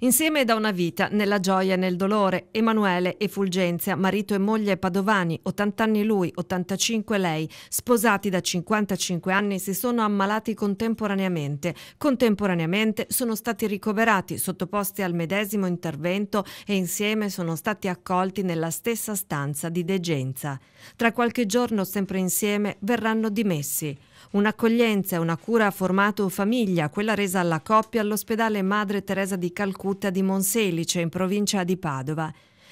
Insieme da una vita, nella gioia e nel dolore, Emanuele e Fulgenzia, marito e moglie Padovani, 80 anni lui, 85 lei, sposati da 55 anni, si sono ammalati contemporaneamente. Contemporaneamente sono stati ricoverati, sottoposti al medesimo intervento e insieme sono stati accolti nella stessa stanza di degenza. Tra qualche giorno, sempre insieme, verranno dimessi. Un'accoglienza e una cura formato famiglia, quella resa alla coppia all'ospedale Madre Teresa di Calcutta di Monselice, in provincia di Padova.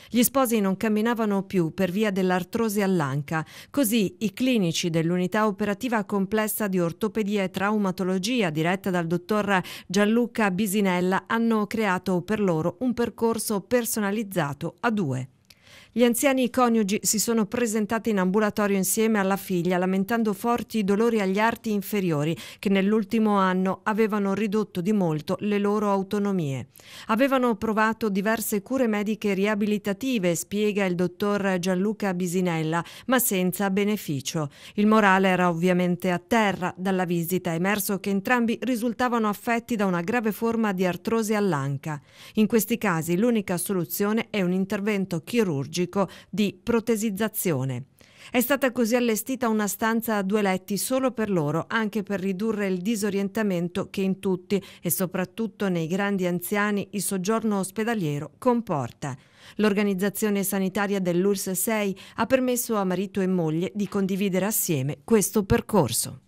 Gli sposi non camminavano più per via dell'artrosi all'anca, così i clinici dell'unità operativa complessa di ortopedia e traumatologia diretta dal dottor Gianluca Bisinella hanno creato per loro un percorso personalizzato a due. Gli anziani coniugi si sono presentati in ambulatorio insieme alla figlia, lamentando forti dolori agli arti inferiori che nell'ultimo anno avevano ridotto di molto le loro autonomie. Avevano provato diverse cure mediche riabilitative, spiega il dottor Gianluca Bisinella, ma senza beneficio. Il morale era ovviamente a terra. Dalla visita è emerso che entrambi risultavano affetti da una grave forma di artrosi all'anca. In questi casi l'unica soluzione è un intervento chirurgico chirurgico di protesizzazione. È stata così allestita una stanza a due letti solo per loro, anche per ridurre il disorientamento che in tutti e soprattutto nei grandi anziani il soggiorno ospedaliero comporta. L'organizzazione sanitaria dell'URSS 6 ha permesso a marito e moglie di condividere assieme questo percorso.